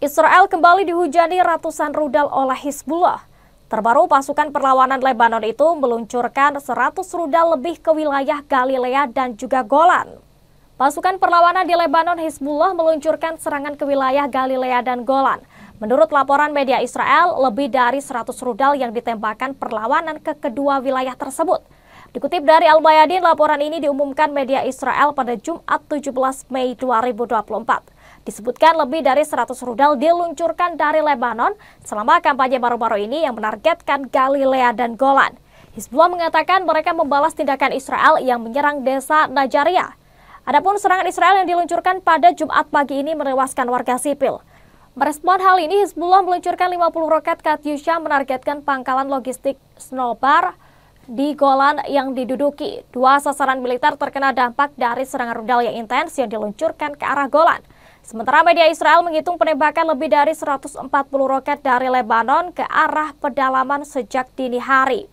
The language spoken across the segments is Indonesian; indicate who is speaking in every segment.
Speaker 1: Israel kembali dihujani ratusan rudal oleh Hizbullah. Terbaru pasukan perlawanan Lebanon itu meluncurkan 100 rudal lebih ke wilayah Galilea dan juga Golan. Pasukan perlawanan di Lebanon Hizbullah meluncurkan serangan ke wilayah Galilea dan Golan. Menurut laporan media Israel, lebih dari 100 rudal yang ditembakkan perlawanan ke kedua wilayah tersebut. Dikutip dari Al-Bayadin, laporan ini diumumkan media Israel pada Jumat 17 Mei 2024. Disebutkan lebih dari 100 rudal diluncurkan dari Lebanon selama kampanye baru-baru ini yang menargetkan Galilea dan Golan. Hizbullah mengatakan mereka membalas tindakan Israel yang menyerang desa Najaria. Adapun serangan Israel yang diluncurkan pada Jumat pagi ini menewaskan warga sipil. Merespon hal ini, Hizbullah meluncurkan 50 roket Katyusha menargetkan pangkalan logistik Snowbar di Golan yang diduduki. Dua sasaran militer terkena dampak dari serangan rudal yang intens yang diluncurkan ke arah Golan. Sementara media Israel menghitung penembakan lebih dari 140 roket dari Lebanon ke arah pedalaman sejak dini hari.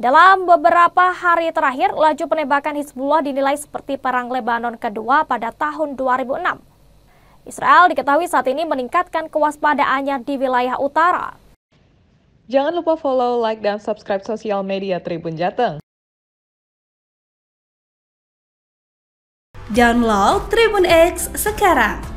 Speaker 1: Dalam beberapa hari terakhir, laju penembakan Hizbullah dinilai seperti Perang Lebanon kedua pada tahun 2006. Israel diketahui saat ini meningkatkan kewaspadaannya di wilayah utara.
Speaker 2: Jangan lupa follow, like, dan subscribe sosial media Tribun Jateng.
Speaker 3: Download Tribun X sekarang